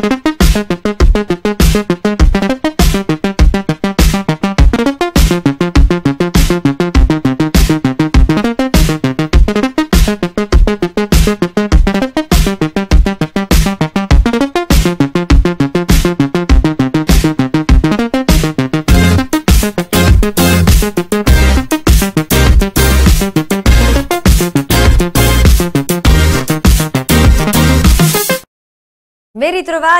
¡Gracias!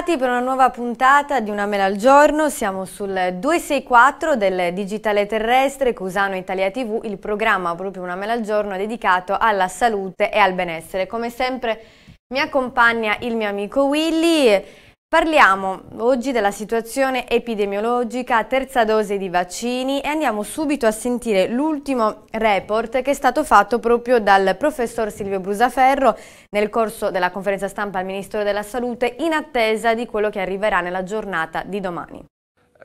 tornati per una nuova puntata di Una Mela al Giorno, siamo sul 264 del Digitale Terrestre Cusano Italia TV, il programma proprio Una Mela al Giorno dedicato alla salute e al benessere. Come sempre mi accompagna il mio amico Willy Parliamo oggi della situazione epidemiologica, terza dose di vaccini e andiamo subito a sentire l'ultimo report che è stato fatto proprio dal professor Silvio Brusaferro nel corso della conferenza stampa al Ministro della Salute in attesa di quello che arriverà nella giornata di domani.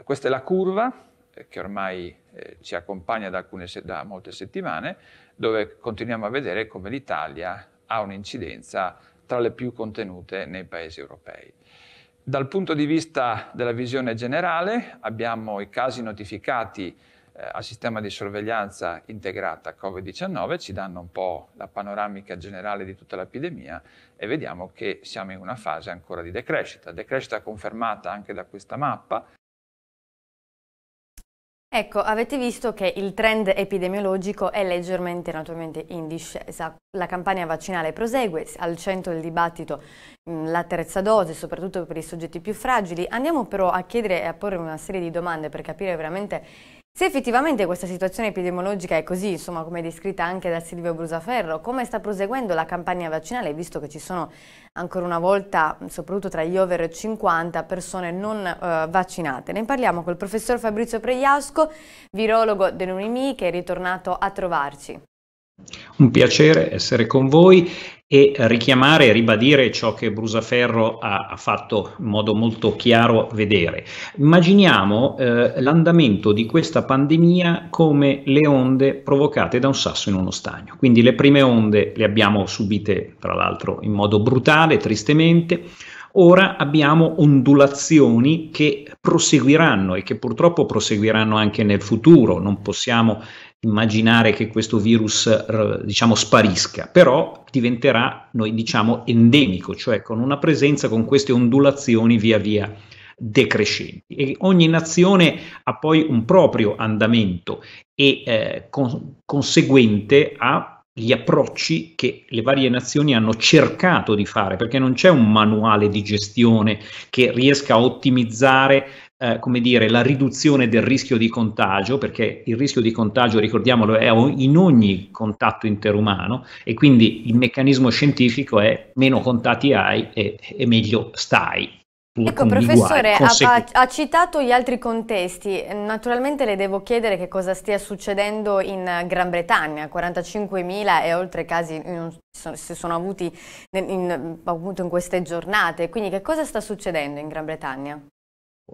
Questa è la curva eh, che ormai eh, ci accompagna da, alcune, da molte settimane dove continuiamo a vedere come l'Italia ha un'incidenza tra le più contenute nei paesi europei. Dal punto di vista della visione generale abbiamo i casi notificati eh, al sistema di sorveglianza integrata Covid-19, ci danno un po' la panoramica generale di tutta l'epidemia e vediamo che siamo in una fase ancora di decrescita, decrescita confermata anche da questa mappa. Ecco, avete visto che il trend epidemiologico è leggermente naturalmente in discesa. La campagna vaccinale prosegue, al centro del dibattito mm, la terza dose, soprattutto per i soggetti più fragili. Andiamo però a chiedere e a porre una serie di domande per capire veramente se effettivamente questa situazione epidemiologica è così, insomma come descritta anche da Silvio Brusaferro, come sta proseguendo la campagna vaccinale, visto che ci sono ancora una volta, soprattutto tra gli over 50, persone non eh, vaccinate? Ne parliamo col professor Fabrizio Pregliasco, virologo dell'Unimi, che è ritornato a trovarci. Un piacere essere con voi e richiamare e ribadire ciò che Brusaferro ha, ha fatto in modo molto chiaro vedere. Immaginiamo eh, l'andamento di questa pandemia come le onde provocate da un sasso in uno stagno. Quindi le prime onde le abbiamo subite, tra l'altro, in modo brutale, tristemente. Ora abbiamo ondulazioni che proseguiranno e che purtroppo proseguiranno anche nel futuro, non possiamo immaginare che questo virus eh, diciamo sparisca, però diventerà, noi diciamo, endemico, cioè con una presenza con queste ondulazioni via via decrescenti e ogni nazione ha poi un proprio andamento e eh, con- conseguente agli approcci che le varie nazioni hanno cercato di fare perché non c'è un manuale di gestione che riesca a ottimizzare eh, come dire, la riduzione del rischio di contagio, perché il rischio di contagio, ricordiamolo, è in ogni contatto interumano e quindi il meccanismo scientifico è meno contatti hai e, e meglio stai. Ecco, professore, ha, ha, citato gli altri contesti. Naturalmente le devo chiedere che cosa stia succedendo in Gran Bretagna. 45.000 e oltre casi in, si sono avuti in, in, appunto in queste giornate. Quindi che cosa sta succedendo in Gran Bretagna?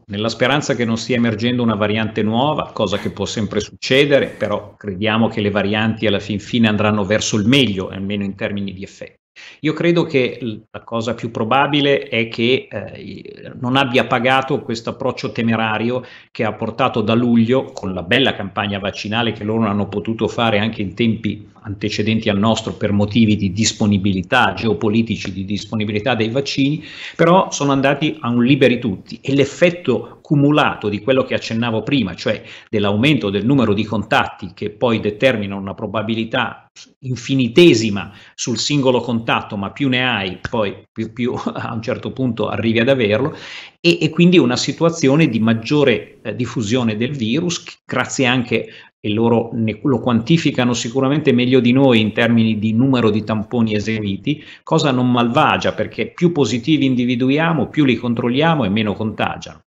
nella speranza che non stia emergendo una variante nuova, cosa che può sempre succedere, però crediamo che le varianti alla fin fine andranno verso il meglio, almeno in termini di effetti. Io credo che la cosa più probabile è che eh, non abbia pagato questo approccio temerario che ha portato da luglio, con la bella campagna vaccinale che loro hanno potuto fare anche in tempi antecedenti al nostro per motivi di disponibilità geopolitici, di disponibilità dei vaccini, però sono andati a un liberi tutti e l'effetto cumulato di quello che accennavo prima, cioè dell'aumento del numero di contatti che poi determina una probabilità infinitesima sul singolo contatto, ma più ne hai, poi più, più a un certo punto arrivi ad averlo, e, e quindi una situazione di maggiore eh, diffusione del virus, grazie anche e loro ne, lo quantificano sicuramente meglio di noi in termini di numero di tamponi eseguiti, cosa non malvagia perché più positivi individuiamo, più li controlliamo e meno contagiano.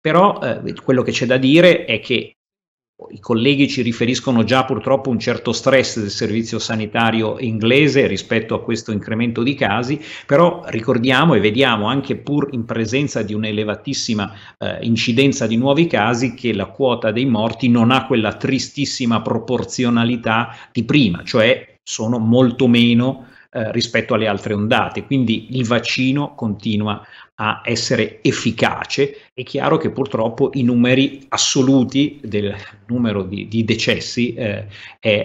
Però eh, quello che c'è da dire è che i colleghi ci riferiscono già purtroppo un certo stress del servizio sanitario inglese rispetto a questo incremento di casi, però ricordiamo e vediamo anche pur in presenza di un'elevatissima eh, incidenza di nuovi casi che la quota dei morti non ha quella tristissima proporzionalità di prima, cioè sono molto meno eh, rispetto alle altre ondate, quindi il vaccino continua a essere efficace, è chiaro che purtroppo i numeri assoluti del numero di, di decessi eh, è, eh,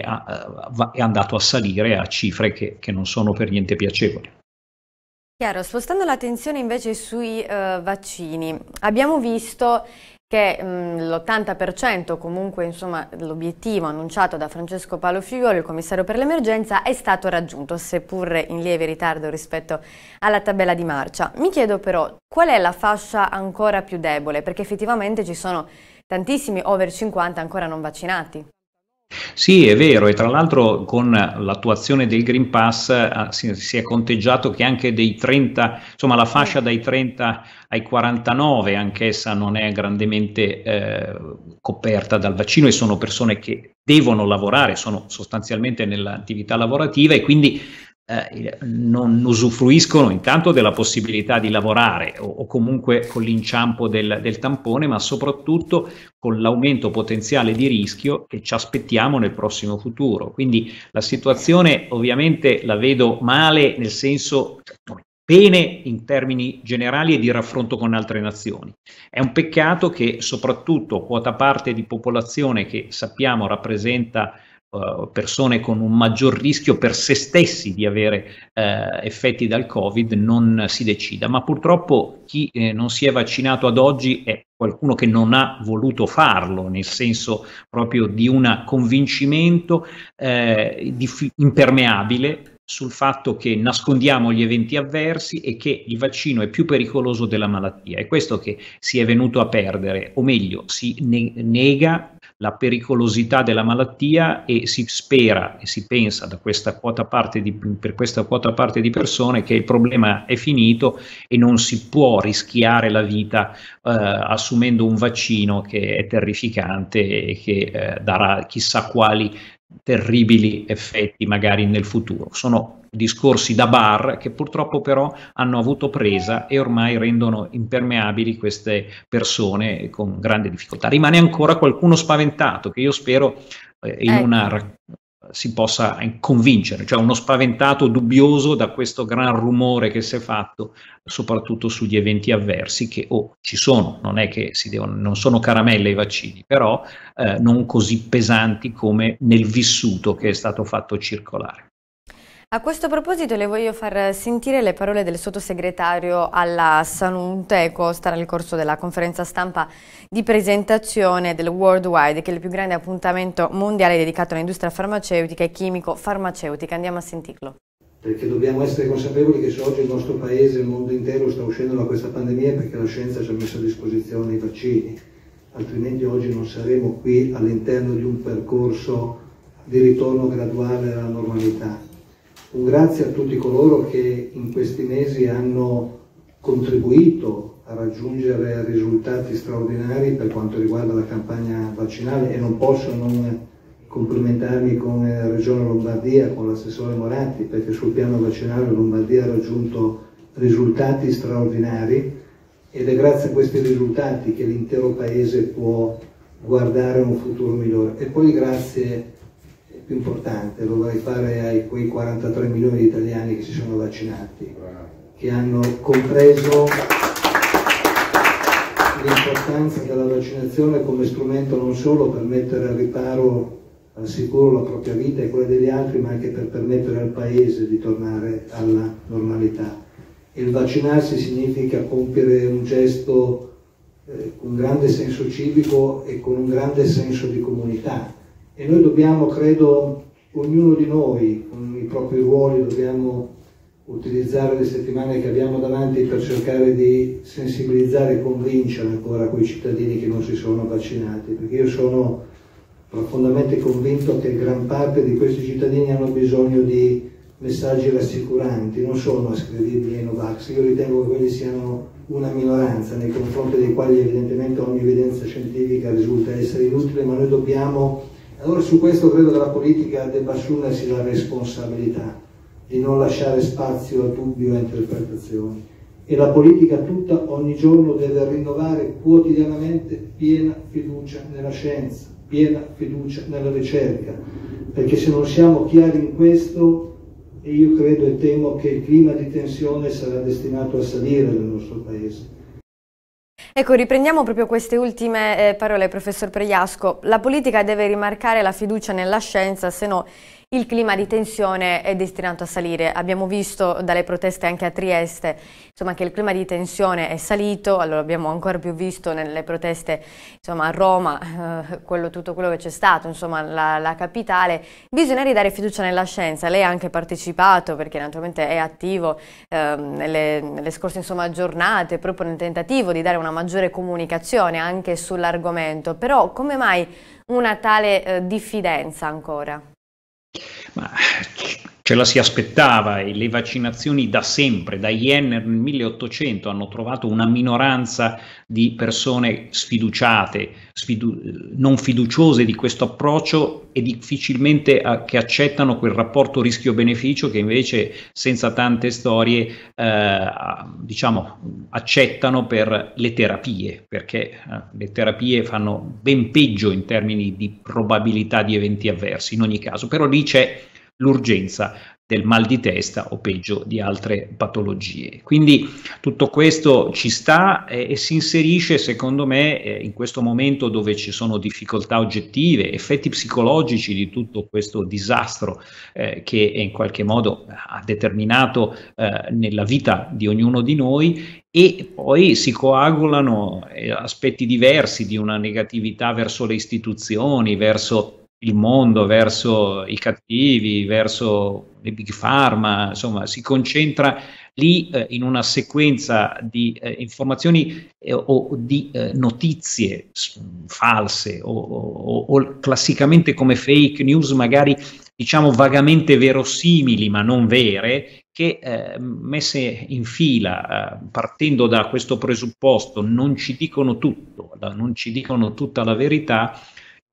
è, andato a salire a cifre che, che non sono per niente piacevoli. Chiaro, spostando l'attenzione invece sui eh, vaccini, abbiamo visto che l'80% comunque insomma l'obiettivo annunciato da Francesco Palo Figliolo, il commissario per l'emergenza, è stato raggiunto, seppur in lieve ritardo rispetto alla tabella di marcia. Mi chiedo però qual è la fascia ancora più debole, perché effettivamente ci sono tantissimi over 50 ancora non vaccinati. Sì, è vero, e tra l'altro con l'attuazione del Green Pass eh, si, è conteggiato che anche dei 30, insomma la fascia dai 30 ai 49, anch'essa non è grandemente eh, coperta dal vaccino e sono persone che devono lavorare, sono sostanzialmente nell'attività lavorativa e quindi eh, non usufruiscono intanto della possibilità di lavorare o, o comunque con l'inciampo del, del, tampone, ma soprattutto con l'aumento potenziale di rischio che ci aspettiamo nel prossimo futuro. Quindi la situazione ovviamente la vedo male nel senso bene in termini generali e di raffronto con altre nazioni. È un peccato che soprattutto quota parte di popolazione che sappiamo rappresenta eh, persone con un maggior rischio per se stessi di avere uh, effetti dal Covid non si decida, ma purtroppo chi eh, non si è vaccinato ad oggi è qualcuno che non ha voluto farlo, nel senso proprio di un convincimento eh, dif- impermeabile sul fatto che nascondiamo gli eventi avversi e che il vaccino è più pericoloso della malattia. È questo che si è venuto a perdere, o meglio, si ne- nega la pericolosità della malattia e si spera e si pensa questa di, per questa quota parte di persone che il problema è finito e non si può rischiare la vita eh, assumendo un vaccino che è terrificante e che eh, darà chissà quali terribili effetti magari nel futuro. Sono discorsi da bar che purtroppo però hanno avuto presa e ormai rendono impermeabili queste persone con grande difficoltà. Rimane ancora qualcuno spaventato che io spero eh, in ecco. una si possa convincere, cioè uno spaventato dubbioso da questo gran rumore che si è fatto, soprattutto sugli eventi avversi che oh, ci sono, non è che si devono, non sono caramelle i vaccini, però eh, non così pesanti come nel vissuto che è stato fatto circolare. A questo proposito le voglio far sentire le parole del sottosegretario alla salute Costa nel corso della conferenza stampa di presentazione del Worldwide, che è il più grande appuntamento mondiale dedicato all'industria farmaceutica e chimico-farmaceutica. Andiamo a sentirlo. Perché dobbiamo essere consapevoli che se oggi il nostro paese, il mondo intero sta uscendo da questa pandemia perché la scienza ci ha messo a disposizione i vaccini, altrimenti oggi non saremo qui all'interno di un percorso di ritorno graduale alla normalità. Un grazie a tutti coloro che in questi mesi hanno contribuito a raggiungere risultati straordinari per quanto riguarda la campagna vaccinale e non posso non complimentarmi con la eh, Regione Lombardia, con l'assessore Moratti, perché sul piano vaccinale Lombardia ha raggiunto risultati straordinari ed è grazie a questi risultati che l'intero Paese può guardare un futuro migliore. E poi grazie più importante, lo vorrei fare ai quei 43 milioni di italiani che si sono vaccinati, che hanno compreso l'importanza della vaccinazione come strumento non solo per mettere al riparo al sicuro la propria vita e quella degli altri, ma anche per permettere al Paese di tornare alla normalità. Il vaccinarsi significa compiere un gesto eh, con grande senso civico e con un grande senso di comunità, e noi dobbiamo, credo, ognuno di noi con i propri ruoli dobbiamo utilizzare le settimane che abbiamo davanti per cercare di sensibilizzare e convincere ancora quei cittadini che non si sono vaccinati, perché io sono profondamente convinto che gran parte di questi cittadini hanno bisogno di messaggi rassicuranti, non sono ascrivibili ai Novax, io ritengo che quelli siano una minoranza nei confronti dei quali evidentemente ogni evidenza scientifica risulta essere inutile, ma noi dobbiamo allora su questo credo che la politica debba assumersi la responsabilità di non lasciare spazio a dubbi o a interpretazioni e la politica tutta ogni giorno deve rinnovare quotidianamente piena fiducia nella scienza, piena fiducia nella ricerca, perché se non siamo chiari in questo io credo e temo che il clima di tensione sarà destinato a salire nel nostro Paese Ecco, riprendiamo proprio queste ultime eh, parole, professor Pregliasco. La politica deve rimarcare la fiducia nella scienza, se no il clima di tensione è destinato a salire. Abbiamo visto dalle proteste anche a Trieste insomma, che il clima di tensione è salito, allora abbiamo ancora più visto nelle proteste insomma, a Roma eh, quello, tutto quello che c'è stato, insomma, la, la capitale. Bisogna ridare fiducia nella scienza, lei ha anche partecipato perché naturalmente è attivo eh, nelle, nelle, scorse insomma, giornate proprio nel tentativo di dare una maggiore comunicazione anche sull'argomento, però come mai una tale eh, diffidenza ancora? Ma ce la si aspettava e le vaccinazioni da sempre, da Ien nel 1800, hanno trovato una minoranza di persone sfiduciate, sfidu- non fiduciose di questo approccio e difficilmente a- eh, che accettano quel rapporto rischio-beneficio che invece senza tante storie eh, diciamo, accettano per le terapie, perché eh, le terapie fanno ben peggio in termini di probabilità di eventi avversi in ogni caso, però lì c'è l'urgenza del mal di testa o peggio di altre patologie. Quindi tutto questo ci sta e, eh, e si inserisce secondo me eh, in questo momento dove ci sono difficoltà oggettive, effetti psicologici di tutto questo disastro eh, che in qualche modo ha determinato eh, nella vita di ognuno di noi e poi si coagulano eh, aspetti diversi di una negatività verso le istituzioni, verso il mondo verso i cattivi, verso le big pharma, insomma, si concentra lì eh, in una sequenza di eh, informazioni eh, o di eh, notizie mm, false o, o, o, classicamente come fake news, magari diciamo vagamente verosimili ma non vere, che eh, messe in fila eh, partendo da questo presupposto non ci dicono tutto, non ci dicono tutta la verità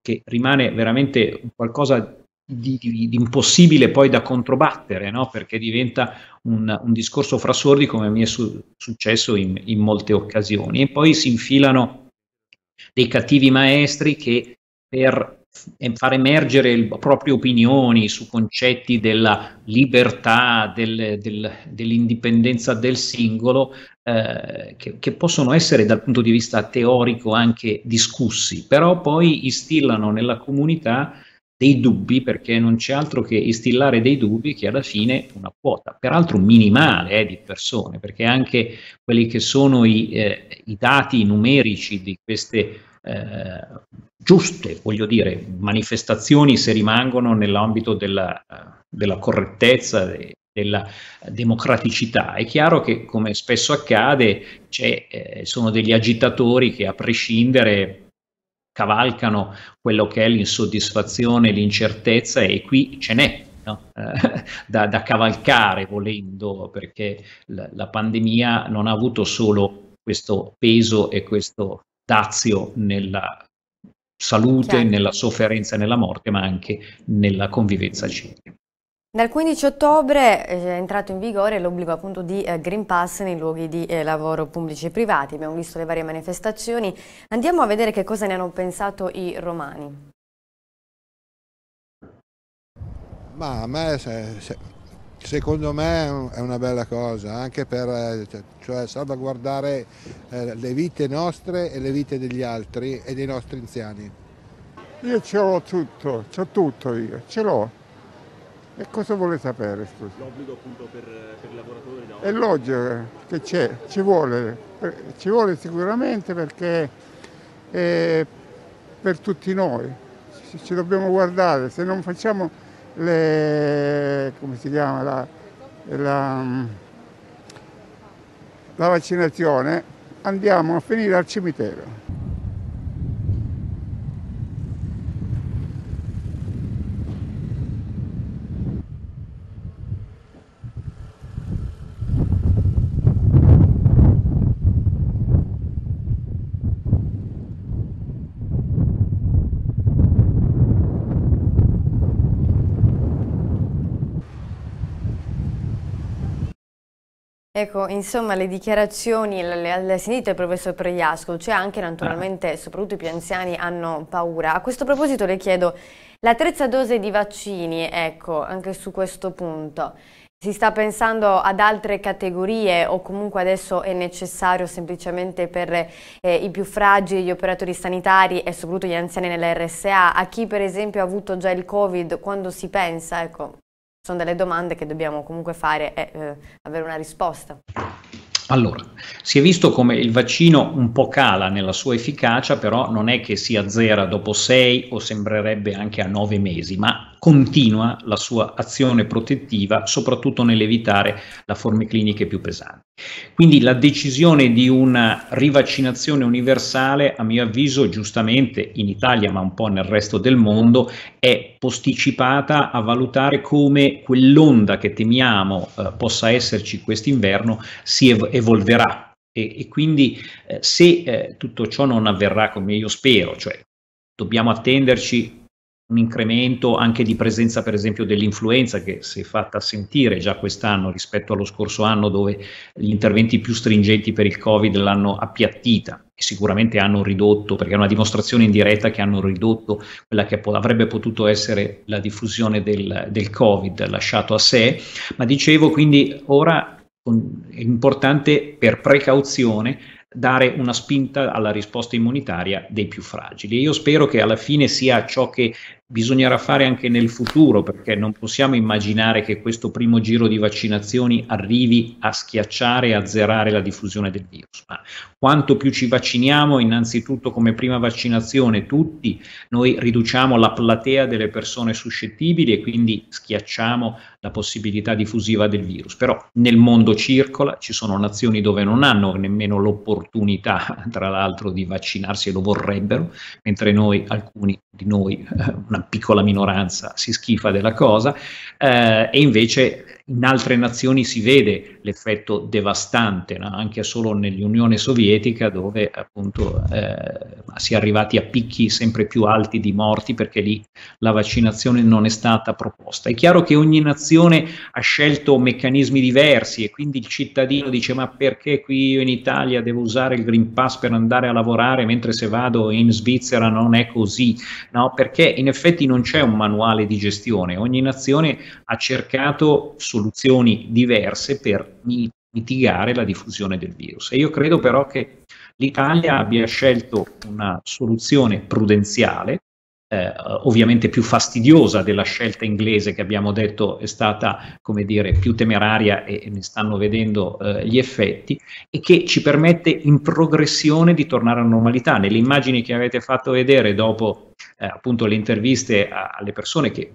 che rimane veramente qualcosa di, di, di impossibile poi da controbattere, no? perché diventa un, un, discorso fra sordi come mi è su, successo in, in molte occasioni. E poi si infilano dei cattivi maestri che per far emergere le proprie opinioni su concetti della libertà, del, del, dell'indipendenza del singolo, eh, che, che, possono essere dal punto di vista teorico anche discussi, però poi instillano nella comunità dei dubbi, perché non c'è altro che instillare dei dubbi che alla fine una quota, peraltro minimale eh, di persone, perché anche quelli che sono i, eh, i dati numerici di queste eh, giuste, voglio dire, manifestazioni se rimangono nell'ambito della, eh, della correttezza, de, della democraticità. È chiaro che, come spesso accade, eh, sono degli agitatori che a prescindere cavalcano quello che è l'insoddisfazione, l'incertezza e qui ce n'è No? da, da, cavalcare volendo, perché la, la, pandemia non ha avuto solo questo peso e questo dazio nella salute, Chiaro. nella sofferenza e nella morte, ma anche nella convivenza civile. Dal 15 ottobre eh, è entrato in vigore l'obbligo appunto di eh, Green Pass nei luoghi di eh, lavoro pubblici e privati, abbiamo visto le varie manifestazioni, andiamo a vedere che cosa ne hanno pensato i romani. Ma a me se, se Secondo me è una bella cosa, anche per eh, cioè, cioè, salvaguardare eh, le vite nostre e le vite degli altri e dei nostri anziani. Io ce l'ho tutto, c'ho tutto io, ce l'ho. E cosa vuole sapere? Scusa? L'obbligo appunto per, per il lavoratore da oggi. È logico che c'è, ci vuole, ci vuole sicuramente perché è per tutti noi, ci, ci dobbiamo guardare, se non facciamo le, come si chiama, la, la, la vaccinazione, andiamo a finire al cimitero. Ecco, insomma, le dichiarazioni le, ha sentite il professor Pregliasco, cioè anche naturalmente, ah. soprattutto i più anziani hanno paura. A questo proposito le chiedo, la terza dose di vaccini, ecco, anche su questo punto, si sta pensando ad altre categorie o comunque adesso è necessario semplicemente per eh, i più fragili, gli operatori sanitari e soprattutto gli anziani nella RSA, a chi per esempio ha avuto già il Covid, quando si pensa, ecco, sono delle domande che dobbiamo comunque fare e eh, avere una risposta. Allora, si è visto come il vaccino un po' cala nella sua efficacia, però non è che si azzera dopo sei o sembrerebbe anche a nove mesi, ma continua la sua azione protettiva, soprattutto nell'evitare la forme cliniche più pesanti. Quindi la decisione di una rivaccinazione universale, a mio avviso, giustamente in Italia ma un po' nel resto del mondo, è posticipata a valutare come quell'onda che temiamo eh, possa esserci quest'inverno si ev- evolverà. E, e quindi eh, se eh, tutto ciò non avverrà come io spero, cioè dobbiamo attenderci un incremento anche di presenza per esempio dell'influenza che si è fatta sentire già quest'anno rispetto allo scorso anno dove gli interventi più stringenti per il Covid l'hanno appiattita e sicuramente hanno ridotto, perché è una dimostrazione indiretta che hanno ridotto quella che po- avrebbe potuto essere la diffusione del, del Covid lasciato a sé, ma dicevo quindi ora è importante per precauzione dare una spinta alla risposta immunitaria dei più fragili. Io spero che alla fine sia ciò che bisognerà fare anche nel futuro, perché non possiamo immaginare che questo primo giro di vaccinazioni arrivi a schiacciare e azzerare la diffusione del virus. Ma quanto più ci vacciniamo, innanzitutto come prima vaccinazione tutti, noi riduciamo la platea delle persone suscettibili e quindi schiacciamo la possibilità diffusiva del virus. Però nel mondo circola, ci sono nazioni dove non hanno nemmeno l'opportunità, tra l'altro, di vaccinarsi e lo vorrebbero, mentre noi, alcuni di noi, eh, una piccola minoranza si schifa della cosa eh, e invece in altre nazioni si vede l'effetto devastante, no? anche solo nell'Unione Sovietica dove appunto eh, si è arrivati a picchi sempre più alti di morti perché lì la vaccinazione non è stata proposta. È chiaro che ogni nazione ha scelto meccanismi diversi e quindi il cittadino dice ma perché qui io in Italia devo usare il Green Pass per andare a lavorare mentre se vado in Svizzera non è così, no? Perché in effetti non c'è un manuale di gestione, ogni nazione ha cercato soluzioni diverse per mitigare la diffusione del virus. E io credo però che l'Italia abbia scelto una soluzione prudenziale, eh, ovviamente più fastidiosa della scelta inglese che abbiamo detto è stata, come dire, più temeraria e, e ne stanno vedendo eh, gli effetti, e che ci permette in progressione di tornare alla normalità. Nelle immagini che avete fatto vedere dopo eh, appunto le interviste a, alle persone che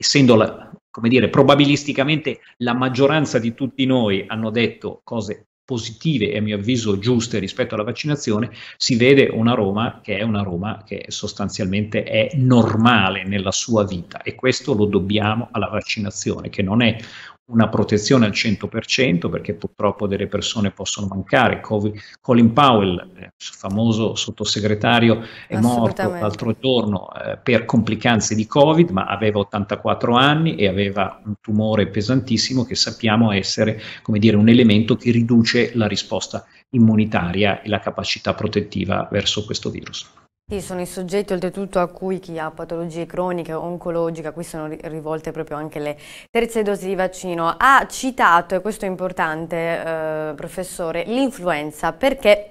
essendo la, come dire, probabilisticamente la maggioranza di tutti noi hanno detto cose positive e a mio avviso giuste rispetto alla vaccinazione, si vede una Roma che è una Roma che sostanzialmente è normale nella sua vita e questo lo dobbiamo alla vaccinazione, che non è una protezione al 100% perché purtroppo delle persone possono mancare. Colin Powell, eh, famoso sottosegretario, è morto l'altro giorno eh, per complicanze di Covid, ma aveva 84 anni e aveva un tumore pesantissimo che sappiamo essere dire, un elemento che riduce la risposta immunitaria e la capacità protettiva verso questo virus. Sì, sono i soggetti oltretutto a cui chi ha patologie croniche o oncologiche, a cui sono rivolte proprio anche le terze dosi di vaccino. Ha citato, e questo è importante, eh, professore, l'influenza perché...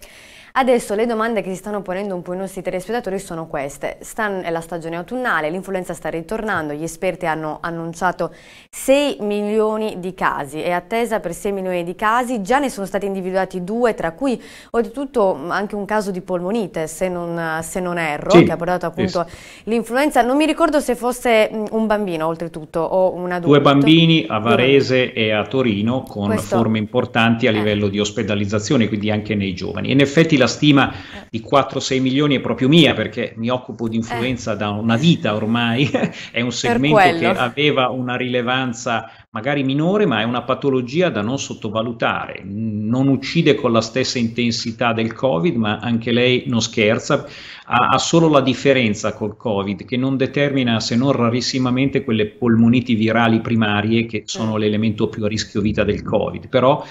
Adesso le domande che si stanno ponendo un po' i nostri telespettatori sono queste. Stan è la stagione autunnale, l'influenza sta ritornando, gli esperti hanno annunciato 6 milioni di casi, è attesa per 6 milioni di casi, già ne sono stati individuati due, tra cui oltretutto anche un caso di polmonite, se non, se non erro, sì, che ha portato appunto yes. l'influenza. Non mi ricordo se fosse un bambino oltretutto o un adulto. Due bambini a Varese e a Torino con Questo... forme importanti a livello eh. di ospedalizzazione, quindi anche nei giovani. In effetti la la stima eh. di 4-6 milioni è proprio mia perché mi occupo di eh. influenza eh. da una vita ormai, è un segmento che aveva una rilevanza magari minore ma è una patologia da non sottovalutare, non uccide con la stessa intensità del Covid ma anche lei non scherza, ha, ha solo la differenza col Covid che non determina se non rarissimamente quelle polmoniti virali primarie che sono eh. l'elemento più a rischio vita del Covid, però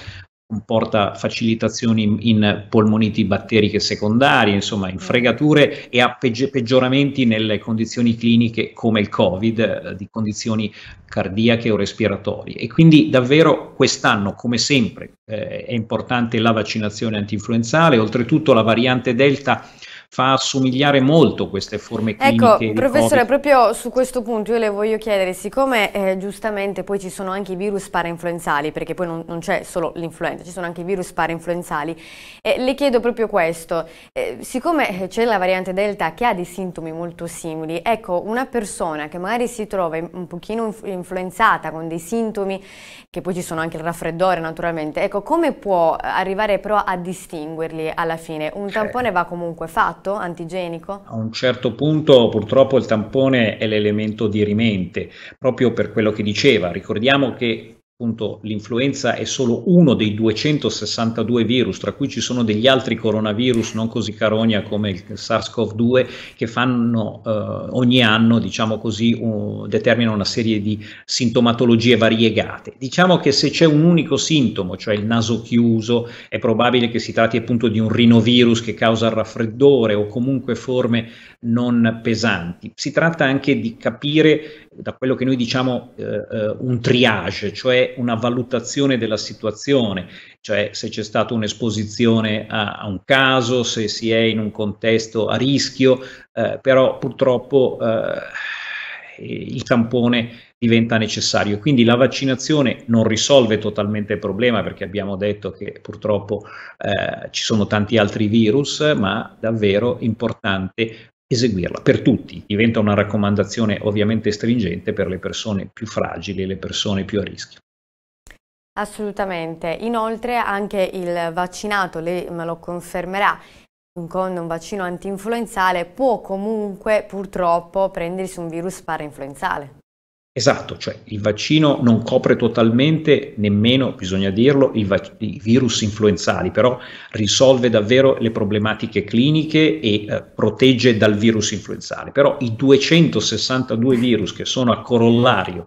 comporta facilitazioni in polmoniti batteriche secondarie, insomma in mm. fregature e a peggi- peggioramenti nelle condizioni cliniche come il Covid, eh, di condizioni cardiache o respiratorie. E quindi davvero quest'anno, come sempre, eh, è importante la vaccinazione antinfluenzale, oltretutto la variante Delta fa assomigliare molto queste forme ecco, chimiche. Ecco, professore, COVID. proprio su questo punto io le voglio chiedere, siccome eh, giustamente poi ci sono anche i virus parainfluenzali, perché poi non, non c'è solo l'influenza, ci sono anche i virus parainfluenzali, eh, le chiedo proprio questo, eh, siccome eh, c'è la variante Delta che ha dei sintomi molto simili, ecco, una persona che magari si trova un pochino influenzata con dei sintomi, che poi ci sono anche il raffreddore naturalmente, ecco, come può arrivare però a distinguerli alla fine? Un eh. tampone va comunque fatto fatto antigenico? A un certo punto purtroppo il tampone è l'elemento di rimente, proprio per quello che diceva. Ricordiamo che appunto l'influenza è solo uno dei 262 virus, tra cui ci sono degli altri coronavirus non così carogna come il SARS-CoV-2 che fanno eh, ogni anno, diciamo così, uh, determinano una serie di sintomatologie variegate. Diciamo che se c'è un unico sintomo, cioè il naso chiuso, è probabile che si tratti appunto di un rinovirus che causa il raffreddore o comunque forme non pesanti. Si tratta anche di capire da quello che noi diciamo eh, eh un triage, cioè una valutazione della situazione, cioè se c'è stata un'esposizione a, a un caso, se si è in un contesto a rischio, eh, però purtroppo eh, il tampone diventa necessario. Quindi la vaccinazione non risolve totalmente il problema perché abbiamo detto che purtroppo eh, ci sono tanti altri virus, ma davvero importante eseguirla per tutti. Diventa una raccomandazione ovviamente stringente per le persone più fragili, le persone più a rischio. Assolutamente, inoltre anche il vaccinato, lei me lo confermerà, con un vaccino antinfluenzale può comunque purtroppo prendersi un virus parainfluenzale. Esatto, cioè il vaccino non copre totalmente, nemmeno bisogna dirlo, i, virus influenzali, però risolve davvero le problematiche cliniche e eh, protegge dal virus influenzale. Però i 262 virus che sono a corollario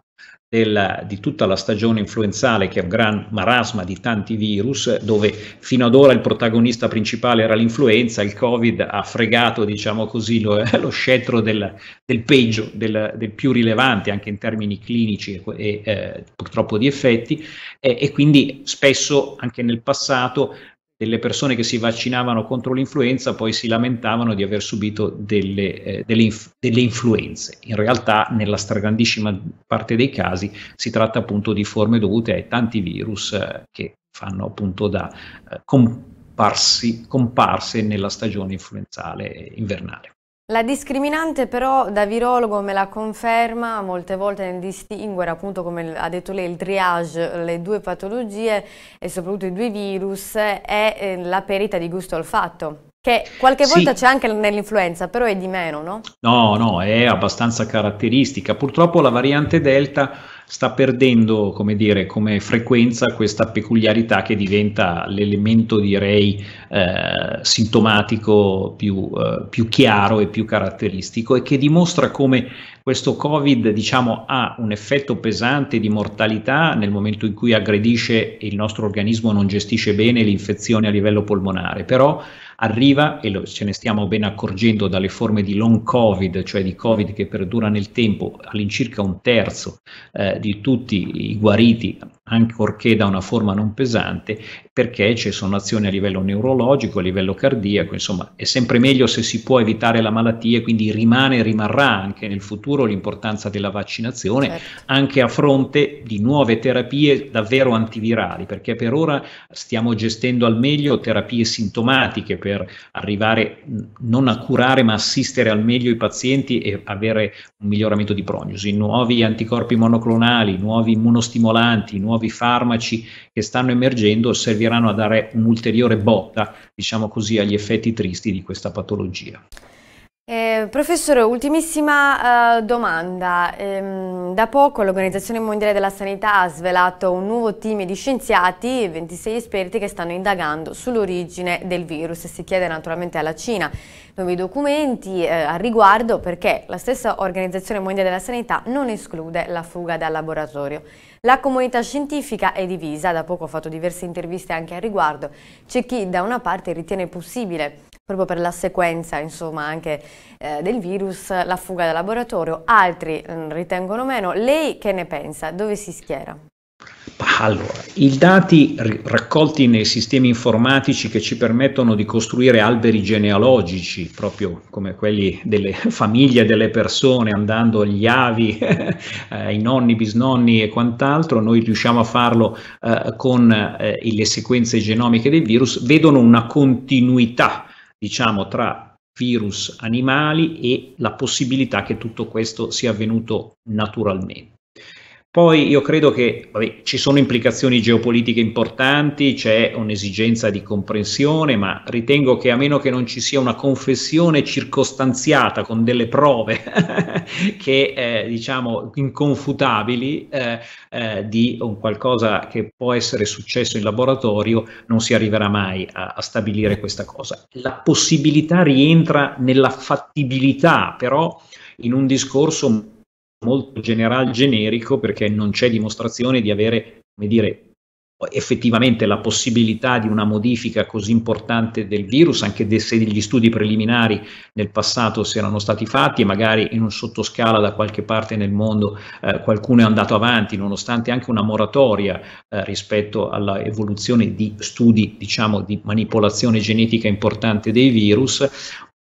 della, di tutta la stagione influenzale che è un gran marasma di tanti virus, dove fino ad ora il protagonista principale era l'influenza, il Covid ha fregato, diciamo così, lo, lo scettro del, del peggio, del, del, più rilevante anche in termini clinici e, e eh, purtroppo di effetti, e, e quindi spesso anche nel passato delle persone che si vaccinavano contro l'influenza poi si lamentavano di aver subito delle, eh, delle, inf- delle, influenze. In realtà nella stragrandissima parte dei casi si tratta appunto di forme dovute ai tanti virus eh, che fanno appunto da eh, comparsi, comparse nella stagione influenzale invernale. La discriminante però da virologo me la conferma, molte volte nel distinguere appunto come ha detto lei il triage, le due patologie e soprattutto i due virus è eh, la perita di gusto olfatto. Che qualche volta sì. c'è anche nell'influenza, però è di meno, no? No, no, è abbastanza caratteristica. Purtroppo la variante Delta sta perdendo come, dire, come frequenza questa peculiarità che diventa l'elemento direi eh, sintomatico più, eh, più, chiaro e più caratteristico e che dimostra come questo Covid diciamo, ha un effetto pesante di mortalità nel momento in cui aggredisce il nostro organismo non gestisce bene l'infezione a livello polmonare, però arriva e lo, ce ne stiamo ben accorgendo dalle forme di long covid, cioè di covid che perdura nel tempo, all'incirca un terzo eh, di tutti i guariti, ancorché da una forma non pesante, perché ci sono azioni a livello neurologico, a livello cardiaco, insomma è sempre meglio se si può evitare la malattia, e quindi rimane e rimarrà anche nel futuro l'importanza della vaccinazione, certo. anche a fronte di nuove terapie davvero antivirali, perché per ora stiamo gestendo al meglio terapie sintomatiche per arrivare non a curare ma assistere al meglio i pazienti e avere un miglioramento di prognosi, nuovi anticorpi monoclonali, nuovi immunostimolanti, nuovi farmaci che stanno emergendo serviranno serviranno a dare un'ulteriore botta, diciamo così, agli effetti tristi di questa patologia. Eh, professore, ultimissima eh, domanda. Ehm, da poco l'Organizzazione Mondiale della Sanità ha svelato un nuovo team di scienziati, 26 esperti, che stanno indagando sull'origine del virus. Si chiede naturalmente alla Cina nuovi documenti eh, al riguardo perché la stessa Organizzazione Mondiale della Sanità non esclude la fuga dal laboratorio. La comunità scientifica è divisa, da poco ho fatto diverse interviste anche al riguardo. C'è chi da una parte ritiene possibile proprio per la sequenza insomma, anche eh, del virus, la fuga da laboratorio, altri mh, mm, ritengono meno. Lei che ne pensa? Dove si schiera? Allora, i dati raccolti nei sistemi informatici che ci permettono di costruire alberi genealogici, proprio come quelli delle famiglie delle persone, andando agli avi, eh, ai nonni, bisnonni e quant'altro, noi riusciamo a farlo eh, con eh, le sequenze genomiche del virus, vedono una continuità diciamo, tra virus animali e la possibilità che tutto questo sia avvenuto naturalmente. Poi io credo che vabbè, ci sono implicazioni geopolitiche importanti, c'è un'esigenza di comprensione, ma ritengo che a meno che non ci sia una confessione circostanziata con delle prove che eh, diciamo inconfutabili eh, eh, di un qualcosa che può essere successo in laboratorio, non si arriverà mai a, a stabilire questa cosa. La possibilità rientra nella fattibilità, però in un discorso molto general generico perché non c'è dimostrazione di avere, come dire, effettivamente la possibilità di una modifica così importante del virus, anche se degli studi preliminari nel passato si erano stati fatti e magari in un sottoscala da qualche parte nel mondo eh, qualcuno è andato avanti, nonostante anche una moratoria eh, rispetto all'evoluzione di studi, diciamo, di manipolazione genetica importante dei virus,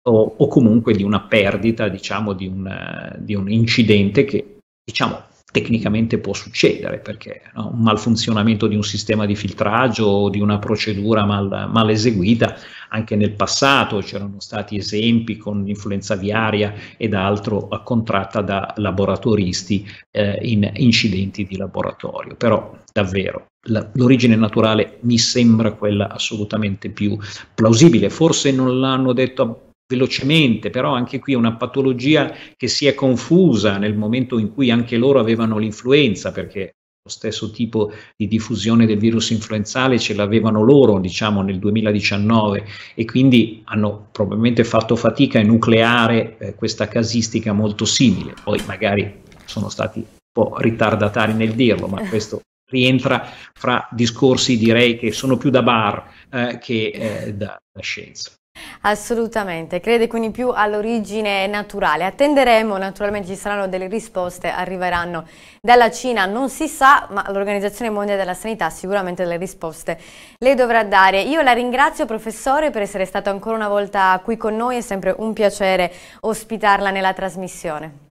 o, o comunque di una perdita, diciamo, di un, eh, di un incidente che, diciamo, tecnicamente può succedere, perché no? un malfunzionamento di un sistema di filtraggio o di una procedura mal, mal, eseguita, anche nel passato c'erano stati esempi con l'influenza aviaria ed altro eh, contratta da laboratoristi eh, in incidenti di laboratorio, però davvero la, l'origine naturale mi sembra quella assolutamente più plausibile, forse non l'hanno detto velocemente, però anche qui è una patologia che si è confusa nel momento in cui anche loro avevano l'influenza, perché lo stesso tipo di diffusione del virus influenzale ce l'avevano loro, diciamo, nel 2019 e quindi hanno probabilmente fatto fatica a nucleare eh, questa casistica molto simile. Poi magari sono stati un po' ritardatari nel dirlo, ma questo rientra fra discorsi direi che sono più da bar eh, che eh, da, da scienza. Assolutamente, crede quindi più all'origine naturale. Attenderemo, naturalmente ci saranno delle risposte, arriveranno dalla Cina, non si sa, ma l'Organizzazione Mondiale della Sanità sicuramente delle risposte le dovrà dare. Io la ringrazio professore per essere stato ancora una volta qui con noi, è sempre un piacere ospitarla nella trasmissione.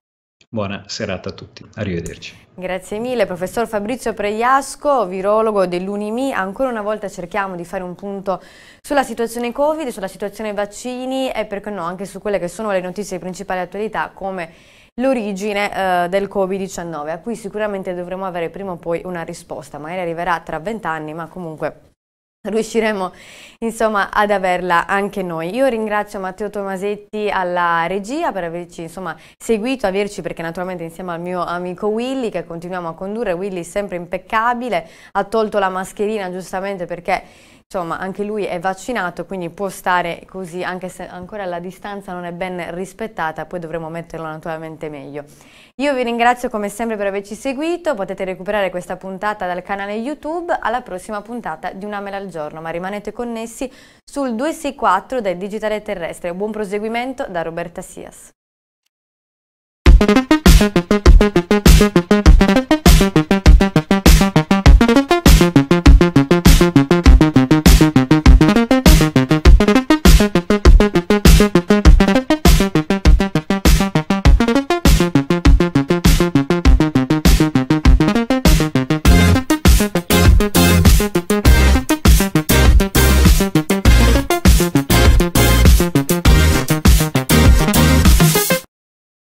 Buona serata a tutti, arrivederci. Grazie mille professor Fabrizio Preiasco, virologo dell'Unimi. Ancora una volta cerchiamo di fare un punto sulla situazione Covid, sulla situazione vaccini e perché no anche su quelle che sono le notizie di principale attualità come l'origine eh, del Covid-19, a cui sicuramente dovremo avere prima o poi una risposta, magari arriverà tra vent'anni, ma comunque riusciremo insomma ad averla anche noi. Io ringrazio Matteo Tomasetti alla regia per averci insomma seguito, averci perché naturalmente insieme al mio amico Willy che continuiamo a condurre, Willy sempre impeccabile, ha tolto la mascherina giustamente perché insomma anche lui è vaccinato quindi può stare così anche se ancora la distanza non è ben rispettata poi dovremo metterlo naturalmente meglio io vi ringrazio come sempre per averci seguito potete recuperare questa puntata dal canale youtube alla prossima puntata di una mela al giorno ma rimanete connessi sul 264 del digitale terrestre buon proseguimento da Roberta Sias